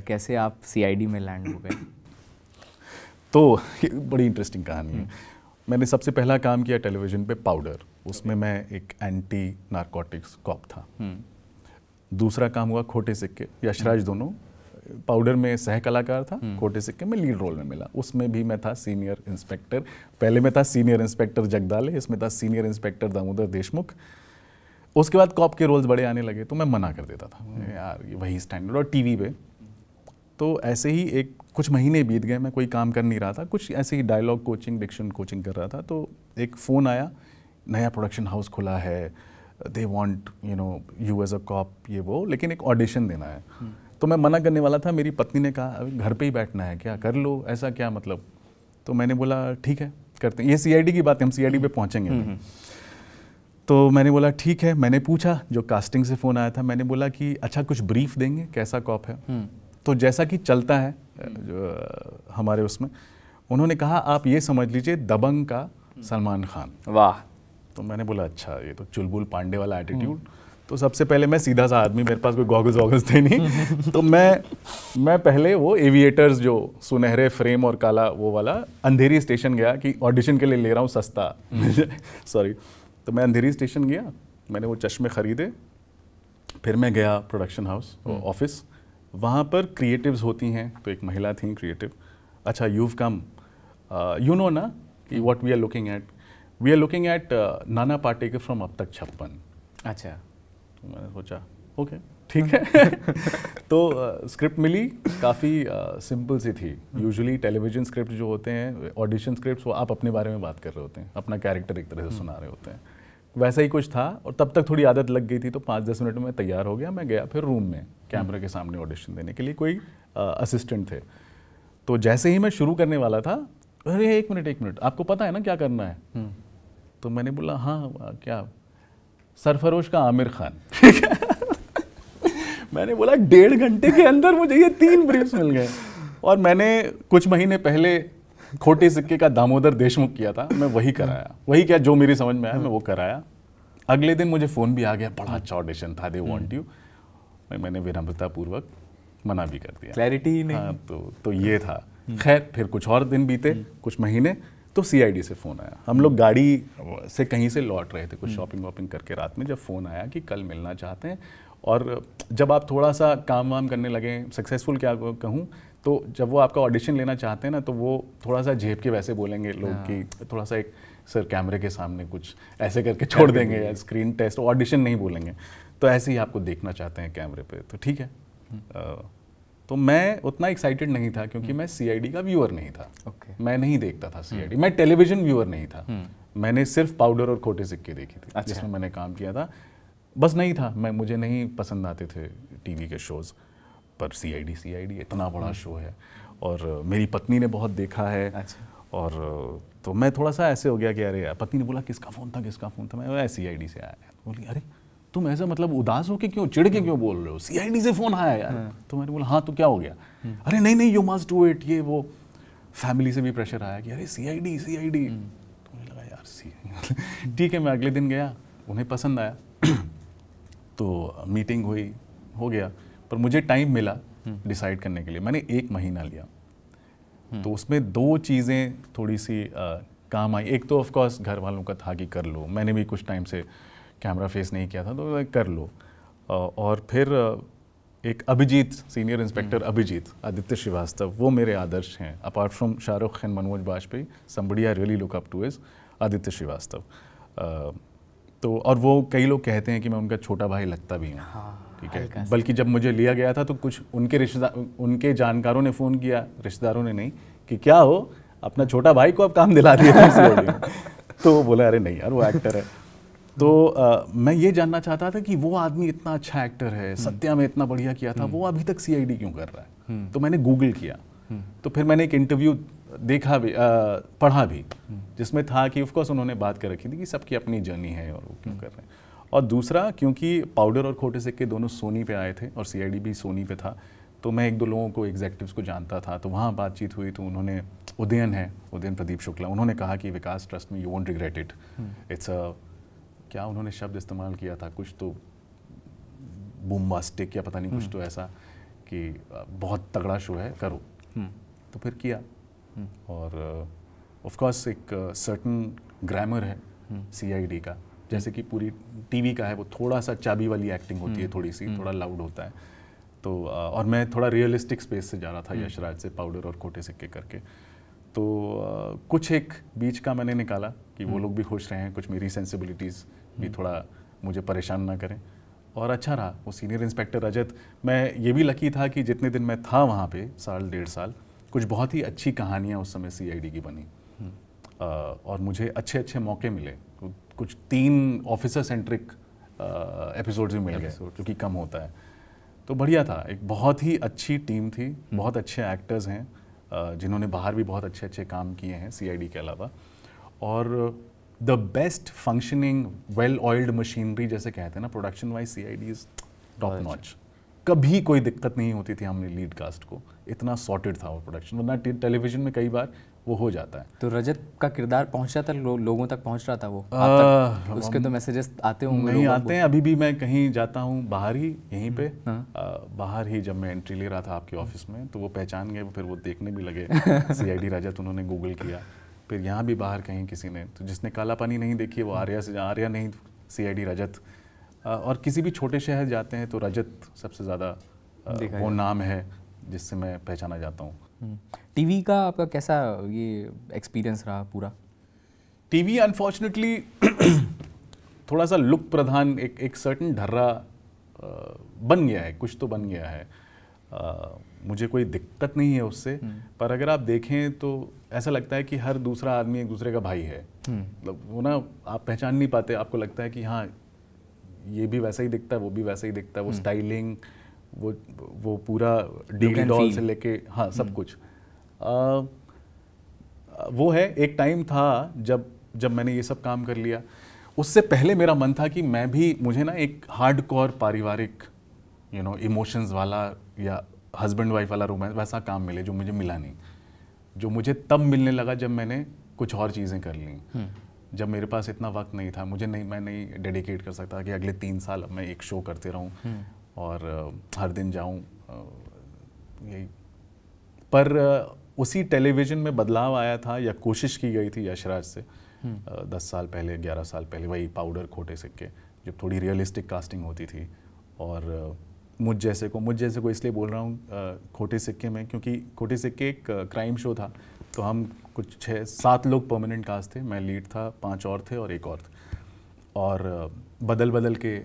कैसे आप सीआईडी में लैंड हो गए तो बड़ी इंटरेस्टिंग कहानी है मैंने सबसे पहला काम किया टेलीविज़न पे पाउडर उसमें मैं एक एंटी नारकोटिक्स कॉप था हम्म। दूसरा काम हुआ खोटे सिक्के यशराज हम्म। दोनों पाउडर में सह कलाकार था हम्म। खोटे सिक्के में लीड रोल में मिला उसमें भी मैं था सीनियर इंस्पेक्टर पहले मैं था सीनियर इंस्पेक्टर जगदाले इसमें था सीनियर इंस्पेक्टर दामोदर देशमुख उसके बाद कॉप के रोल्स बड़े आने लगे तो मैं मना कर देता था यार वही स्टैंडर्ड और टीवी पे तो ऐसे ही एक कुछ महीने बीत गए मैं कोई काम कर नहीं रहा था कुछ ऐसे ही डायलॉग कोचिंग डिक्शन कोचिंग कर रहा था तो एक फ़ोन आया नया प्रोडक्शन हाउस खुला है they want you know you as a cop ये वो लेकिन एक ऑडिशन देना है हम्म। तो मैं मना करने वाला था मेरी पत्नी ने कहा अभी घर पे ही बैठना है क्या कर लो ऐसा क्या मतलब तो मैंने बोला ठीक है करते हैं ये सीआईडी की बात है हम सीआईडी पे हम्म। पहुंचेंगे हम्म। तो मैंने बोला ठीक है मैंने पूछा जो कास्टिंग से फ़ोन आया था मैंने बोला कि अच्छा कुछ ब्रीफ देंगे कैसा कॉप है तो जैसा कि चलता है हम्म। हमारे उसमें उन्होंने कहा आप ये समझ लीजिए दबंग का हम्म। सलमान खान वाह तो मैंने बोला अच्छा ये तो चुलबुल पांडे वाला एटीट्यूड हम्म। तो सबसे पहले मैं सीधा सा आदमी मेरे पास कोई गॉगल्स वॉगल्स थे नहीं तो मैं मैं पहले वो एविएटर्स जो सुनहरे फ्रेम और काला वो वाला अंधेरी स्टेशन गया कि ऑडिशन के लिए ले रहा हूँ सस्ता सॉरी तो मैं अंधेरी स्टेशन गया मैंने वो चश्मे ख़रीदे फिर मैं गया प्रोडक्शन हाउस ऑफिस वहाँ पर क्रिएटिव्स होती हैं तो एक महिला थी क्रिएटिव अच्छा यूव कम यू नो ना कि what we are looking at we are looking at Nana Patekar from अब तक छप्पन अच्छा तो मैंने सोचा ओके ठीक है तो स्क्रिप्ट uh, मिली काफ़ी सिंपल uh, सी थी यूजुअली टेलीविजन स्क्रिप्ट जो होते हैं ऑडिशन स्क्रिप्ट वो आप अपने बारे में बात कर रहे होते हैं अपना कैरेक्टर एक तरह से सुना रहे होते हैं वैसा ही कुछ था और तब तक थोड़ी आदत लग गई थी तो पाँच दस मिनट में तैयार हो गया मैं गया फिर रूम में कैमरे के सामने ऑडिशन देने के लिए कोई असिस्टेंट थे तो जैसे ही मैं शुरू करने वाला था अरे एक मिनट एक मिनट आपको पता है ना क्या करना है हम्म। तो मैंने बोला हाँ क्या सरफरोश का आमिर खान मैंने बोला डेढ़ घंटे के अंदर मुझे ये तीन ब्रीफ्स मिल गए और मैंने कुछ महीने पहले खोटे सिक्के का दामोदर देशमुख किया था मैं वही कराया हम्म। वही क्या जो मेरी समझ में आया मैं हम्म। वो कराया अगले दिन मुझे फ़ोन भी आ गया बड़ा अच्छा ऑडिशन था दे वॉन्ट यू मैंने विनम्रतापूर्वक मना भी कर दिया क्लैरिटी ही नहीं हाँ, तो तो ये था हम्म। खैर फिर कुछ और दिन बीते कुछ महीने तो सीआईडी से फ़ोन आया हम लोग गाड़ी से कहीं से लौट रहे थे कुछ शॉपिंग वॉपिंग करके रात में जब फ़ोन आया कि कल मिलना चाहते हैं और जब आप थोड़ा सा काम वाम करने लगें सक्सेसफुल क्या कहूँ तो जब वो आपका ऑडिशन लेना चाहते हैं ना तो वो थोड़ा सा झेप के वैसे बोलेंगे लोग कि हाँ। थोड़ा सा एक सर कैमरे के सामने कुछ ऐसे करके छोड़ देंगे या स्क्रीन टेस्ट ऑडिशन नहीं बोलेंगे तो ऐसे ही आपको देखना चाहते हैं कैमरे पे तो ठीक है हम्म। तो मैं उतना एक्साइटेड नहीं था क्योंकि हम्म। मैं सी का व्यूअर नहीं था ओके मैं नहीं देखता था सी हम्म। मैं टेलीविजन व्यूअर नहीं था मैंने सिर्फ पाउडर और खोटे सिक्के देखी थी अच्छा। जिसमें मैंने काम किया था बस नहीं था मैं मुझे नहीं पसंद आते थे टीवी के शोज़ पर सी I D C I D इतना बड़ा हम्म। शो है और मेरी पत्नी ने बहुत देखा है अच्छा। और तो मैं थोड़ा सा ऐसे हो गया कि अरे पत्नी ने बोला किसका फ़ोन था किसका फ़ोन था मैं सी आई डी से आया तो बोली अरे तुम ऐसा मतलब उदास हो के क्यों चिड़ के क्यों बोल रहे हो सी आई डी से फ़ोन आया यार हाँ। तो मैंने बोला हाँ तो क्या हो गया हम्म। अरे नहीं नहीं यू मस्ट डू इट ये वो फैमिली से भी प्रेशर आया कि अरे सी I D C I D तो मुझे लगा यार सी ठीक है मैं अगले दिन गया उन्हें पसंद आया तो मीटिंग हुई हो गया पर मुझे टाइम मिला डिसाइड करने के लिए मैंने एक महीना लिया तो हम्म। उसमें दो चीज़ें थोड़ी सी आ, काम आई एक तो ऑफकोर्स घर वालों का था कि कर लो मैंने भी कुछ टाइम से कैमरा फेस नहीं किया था तो कर लो और फिर एक अभिजीत सीनियर इंस्पेक्टर हम्म। अभिजीत आदित्य श्रीवास्तव वो मेरे आदर्श हैं apart from Shah Rukh Khan Manoj Bajpayee somebody I really look up to is Aditya Shrivastava तो और वो कई लोग कहते हैं कि मैं उनका छोटा भाई लगता भी हूँ हाँ, ठीक है बल्कि जब मुझे लिया गया था तो कुछ उनके रिश्तेदार उनके जानकारों ने फ़ोन किया रिश्तेदारों ने नहीं कि क्या हो अपना छोटा भाई को अब काम दिला दिया तो वो बोला अरे नहीं यार वो एक्टर है तो आ, मैं ये जानना चाहता था कि वो आदमी इतना अच्छा एक्टर है हम्म। सत्या में इतना बढ़िया किया था हम्म। वो अभी तक सीआईडी क्यों कर रहा है हम्म। तो मैंने गूगल किया तो फिर मैंने एक इंटरव्यू देखा भी आ, पढ़ा भी जिसमें था कि ऑफकोर्स उन्होंने बात कर रखी थी कि सबकी अपनी जर्नी है और वो क्यों हम्म। कर रहे हैं और दूसरा क्योंकि पाउडर और खोटे सिक्के दोनों सोनी पे आए थे और सीआईडी भी सोनी पे था तो मैं एक दो लोगों को एग्जैक्टिव को जानता था तो वहाँ बातचीत हुई तो उन्होंने उदयन है उदयन प्रदीप शुक्ला उन्होंने कहा कि विकास ट्रस्ट में you won't regret it it's a क्या उन्होंने शब्द इस्तेमाल किया था कुछ तो बुम्बास्टिक या पता नहीं कुछ हम्म। तो ऐसा कि बहुत तगड़ा शो है करो हम्म। तो फिर किया हम्म। और ऑफ uh, कोर्स एक सर्टन uh, ग्रामर है सीआईडी हम्म। का जैसे कि पूरी टीवी का है वो थोड़ा सा चाबी वाली एक्टिंग होती है हम्म। थोड़ी सी थोड़ा लाउड होता है तो uh, और मैं थोड़ा रियलिस्टिक स्पेस से जा रहा था यशराज से पाउडर और कोटे सिक्के करके तो कुछ एक बीच का मैंने निकाला कि वो लोग भी खुश रहे हैं कुछ मेरी सेंसिबिलिटीज़ भी थोड़ा मुझे परेशान ना करें और अच्छा रहा वो सीनियर इंस्पेक्टर रजत मैं ये भी लकी था कि जितने दिन मैं था वहाँ पे साल डेढ़ साल कुछ बहुत ही अच्छी कहानियाँ उस समय सी की बनी और मुझे अच्छे अच्छे मौके मिले कुछ तीन ऑफिसर सेंट्रिक एपिसोड्स भी मिल गए जो कि कम होता है तो बढ़िया था एक बहुत ही अच्छी टीम थी हम्म। बहुत अच्छे एक्टर्स हैं जिन्होंने बाहर भी बहुत अच्छे अच्छे काम किए हैं सी के अलावा और the best functioning well oiled machinery जैसे कहते हैं ना production wise C I D is top notch कभी कोई दिक्कत नहीं होती थी हमने लीड कास्ट को इतना सॉर्टेड था वो प्रोडक्शन वरना टेलीविजन में कई बार वो हो जाता है तो रजत का किरदार पहुंचा था लो, लोगों तक पहुंच रहा था वो आ, उसके तो मैसेजेस आते होंगे नहीं आते हैं अभी भी मैं कहीं जाता हूँ बाहर ही यहीं हम्म, पे हाँ। आ, बाहर ही जब मैं एंट्री ले रहा था आपके ऑफिस हम्म। में तो वो पहचान गए फिर वो देखने भी लगे सीआईडी रजत उन्होंने गूगल किया फिर यहाँ भी बाहर कहीं किसी ने तो जिसने काला पानी नहीं देखी वो हम्म। आर्या से आर्या नहीं सी रजत और किसी भी छोटे शहर जाते हैं तो रजत सबसे ज़्यादा वो तो। नाम है जिससे मैं पहचाना जाता हूँ हम्म। टीवी का आपका कैसा ये एक्सपीरियंस रहा पूरा टीवी अनफॉर्चुनेटली थोड़ा सा लुक प्रधान एक एक सर्टन ढर्रा बन गया है कुछ तो बन गया है आ, मुझे कोई दिक्कत नहीं है उससे हम्म। पर अगर आप देखें तो ऐसा लगता है कि हर दूसरा आदमी एक दूसरे का भाई है हम्म। मतलब वो ना आप पहचान नहीं पाते आपको लगता है कि हाँ ये भी वैसा ही दिखता है वो भी वैसा ही दिखता है वो हम्म। स्टाइलिंग वो वो पूरा डील डॉल से लेके हाँ सब हम्म। कुछ आ, वो है एक टाइम था जब जब मैंने ये सब काम कर लिया उससे पहले मेरा मन था कि मैं भी मुझे ना एक हार्ड कॉर पारिवारिक यू नो इमोशंस वाला या हस्बैंड वाइफ वाला रोमांस वैसा काम मिले जो मुझे मिला नहीं जो मुझे तब मिलने लगा जब मैंने कुछ और चीज़ें कर ली हम्म। जब मेरे पास इतना वक्त नहीं था मुझे नहीं मैं नहीं डेडिकेट कर सकता कि अगले तीन साल अब मैं एक शो करते रहूँ हम्म। और हर दिन जाऊँ यही पर उसी टेलीविज़न में बदलाव आया था या कोशिश की गई थी यशराज से हम्म। दस साल पहले ग्यारह साल पहले वही पाउडर खोटे सिक्के जब थोड़ी रियलिस्टिक कास्टिंग होती थी और मुझ जैसे को मुझ जैसे को इसलिए बोल रहा हूँ खोटे सिक्के में क्योंकि खोटे सिक्के एक क्राइम शो था तो हम कुछ छः सात लोग परमानेंट कास्ट थे मैं लीड था पांच और थे और एक और थे और बदल बदल के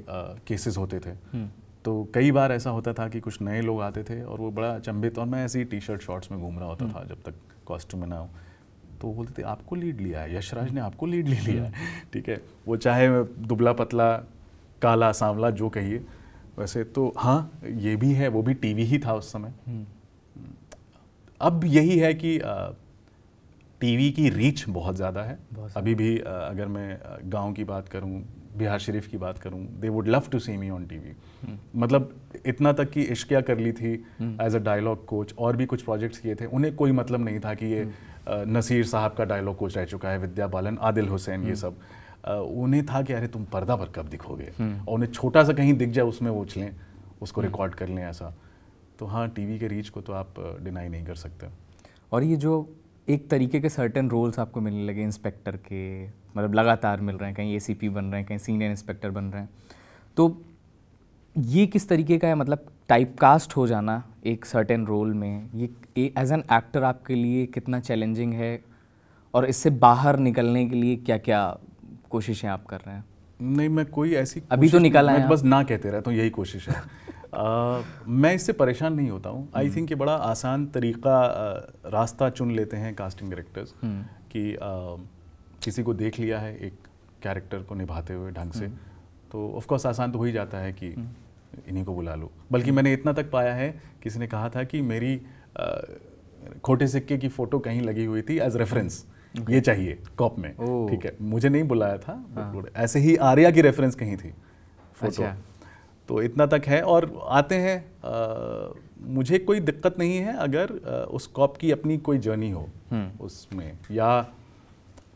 केसेस होते थे हम्म। तो कई बार ऐसा होता था कि कुछ नए लोग आते थे और वो बड़ा अचंभित और मैं ऐसे ही टी शर्ट शॉर्ट्स में घूम रहा होता हम्म। था जब तक कॉस्ट्यूम में ना हो तो बोलते थे आपको लीड लिया है यशराज ने आपको लीड ले लिया है हम्म। ठीक है वो चाहे दुबला पतला काला सांवला जो कहिए वैसे तो हाँ ये भी है वो भी टीवी ही था उस समय अब यही है कि टीवी की रीच बहुत ज़्यादा है बहुत अभी भी अगर मैं गांव की बात करूं बिहार शरीफ की बात करूं they would love to see me on TV मतलब इतना तक कि इश्किया कर ली थी एज अ डायलॉग कोच और भी कुछ प्रोजेक्ट्स किए थे उन्हें कोई मतलब नहीं था कि ये हम्म। नसीर साहब का डायलॉग कोच रह चुका है विद्या बालन आदिल हुसैन ये हम्म। सब उन्हें था कि अरे तुम पर्दा पर कब दिखोगे हम्म। और उन्हें छोटा सा कहीं दिख जाए उसमें वो उछलें उसको रिकॉर्ड कर लें ऐसा तो हाँ टीवी के रीच को तो आप डिनाई नहीं कर सकते और ये जो एक तरीके के सर्टन रोल्स आपको मिलने लगे इंस्पेक्टर के मतलब लगातार मिल रहे हैं कहीं एसीपी बन रहे हैं कहीं सीनियर इंस्पेक्टर बन रहे हैं तो ये किस तरीके का है मतलब टाइप कास्ट हो जाना एक सर्टेन रोल में ये एज एन एक्टर आपके लिए कितना चैलेंजिंग है और इससे बाहर निकलने के लिए क्या क्या कोशिशें आप कर रहे हैं नहीं मैं कोई ऐसी अभी तो निकला बस ना कहते रहता तो हूँ यही कोशिश है मैं इससे परेशान नहीं होता हूँ आई थिंक हम्म। ये बड़ा आसान तरीका आ, रास्ता चुन लेते हैं कास्टिंग हम्म। डायरेक्टर्स कि आ, किसी को देख लिया है एक कैरेक्टर को निभाते हुए ढंग से हम्म। तो ऑफकोर्स आसान तो हो ही जाता है कि इन्हीं को बुला लो बल्कि मैंने इतना तक पाया है किसी ने कहा था कि मेरी खोटे सिक्के की फ़ोटो कहीं लगी हुई थी एज रेफरेंस okay. ये चाहिए कॉप में ठीक है मुझे नहीं बुलाया था हाँ। ऐसे ही आर्या की रेफरेंस कहीं थी फोटो अच्छा। तो इतना तक है और आते हैं आ, मुझे कोई दिक्कत नहीं है अगर आ, उस कॉप की अपनी कोई जर्नी हो हम्म। उसमें या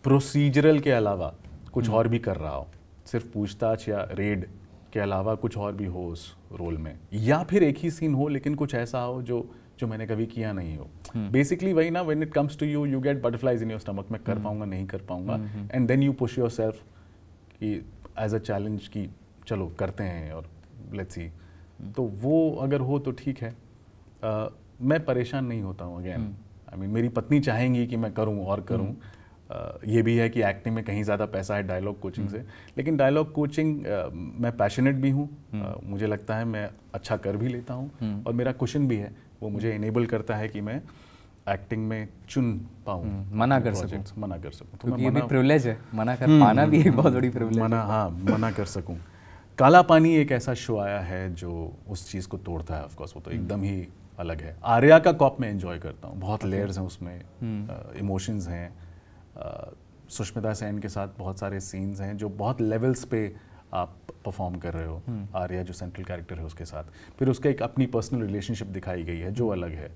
प्रोसीजरल के अलावा कुछ हम्म। और भी कर रहा हो सिर्फ पूछताछ या रेड के अलावा कुछ और भी हो उस रोल में या फिर एक ही सीन हो लेकिन कुछ ऐसा हो जो जो मैंने कभी किया नहीं हो हम्म। बेसिकली वही ना when it comes to you you get butterflies in your stomach मैं कर पाऊंगा नहीं कर पाऊंगा and then you push yourself कि एज अ चैलेंज कि चलो करते हैं और लेट्स सी तो वो अगर हो तो ठीक है आ, मैं परेशान नहीं होता हूँ अगेन आई मीन मेरी पत्नी चाहेंगी कि मैं करूँ और करूँ हम्म। ये भी है कि एक्टिंग में कहीं ज़्यादा पैसा है डायलॉग कोचिंग हम्म। से लेकिन डायलॉग कोचिंग मैं पैशनेट भी हूँ हम्म। मुझे लगता है मैं अच्छा कर भी लेता हूँ और मेरा क्वेश्चन भी है वो मुझे इनेबल करता है कि मैं एक्टिंग में चुन पाऊँ मना कर सकूँ मना कर सकूँ तो ये भी प्रिविलेज है मना कर पाना भी एक बहुत बड़ी प्रिविलेज मना हाँ मना कर सकूँ काला पानी एक ऐसा शो आया है जो उस चीज़ को तोड़ता है ऑफकोर्स वो तो हम्म। एकदम ही अलग है आर्या का कॉप मैं एंजॉय करता हूँ बहुत लेयर्स हैं उसमें इमोशंस हम्म। हैं सुष्मिता सेन के साथ बहुत सारे सीन्स हैं जो बहुत लेवल्स पे आप परफॉर्म कर रहे हो हम्म। आर्या जो सेंट्रल कैरेक्टर है उसके साथ फिर उसका एक अपनी पर्सनल रिलेशनशिप दिखाई गई है जो अलग है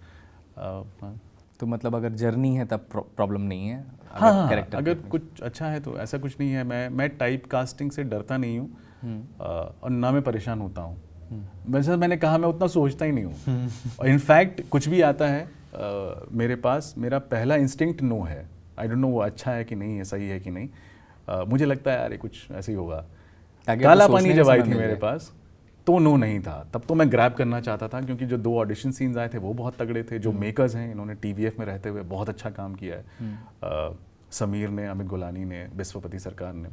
हाँ। तो मतलब अगर जर्नी है तब प्रॉब्लम नहीं है अगर हाँ, हाँ, हाँ। अगर कुछ अच्छा है तो ऐसा कुछ नहीं है मैं मैं टाइप कास्टिंग से डरता नहीं हूँ और ना मैं परेशान होता हूँ वैसे तो मैंने कहा मैं उतना सोचता ही नहीं हूँ और इनफैक्ट कुछ भी आता है आ, मेरे पास मेरा पहला इंस्टिंक्ट नो है आई डोंट नो वो अच्छा है कि नहीं है सही है कि नहीं आ, मुझे लगता है यार कुछ ऐसे ही होगा काला पानी जब आई थी मेरे पास तो नो नहीं था तब तो मैं ग्रैब करना चाहता था क्योंकि जो दो ऑडिशन सीन्स आए थे वो बहुत तगड़े थे जो मेकर्स हैं इन्होंने टी में रहते हुए बहुत अच्छा काम किया है हम्म। समीर ने अमित गुलानी ने बिस्वपति सरकार ने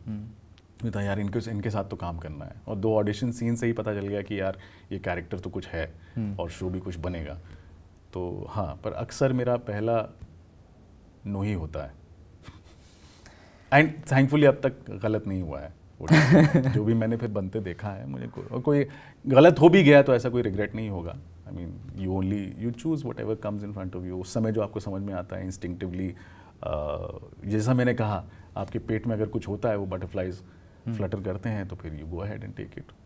था यार इनके इनके साथ तो काम करना है और दो ऑडिशन सीन से ही पता चल गया कि यार ये कैरेक्टर तो कुछ है हम्म। और शो भी कुछ बनेगा तो हाँ पर अक्सर मेरा पहला नो ही होता है एंड थैंकफुली अब तक गलत नहीं हुआ है जो भी मैंने फिर बनते देखा है मुझे को, और कोई गलत हो भी गया तो ऐसा कोई रिग्रेट नहीं होगा I mean you only you choose whatever comes in front of you उस समय जो आपको समझ में आता है इंस्टिंक्टिवली जैसा मैंने कहा आपके पेट में अगर कुछ होता है वो बटरफ्लाइज़ फ्लटर हम्म। करते हैं तो फिर you go ahead and take it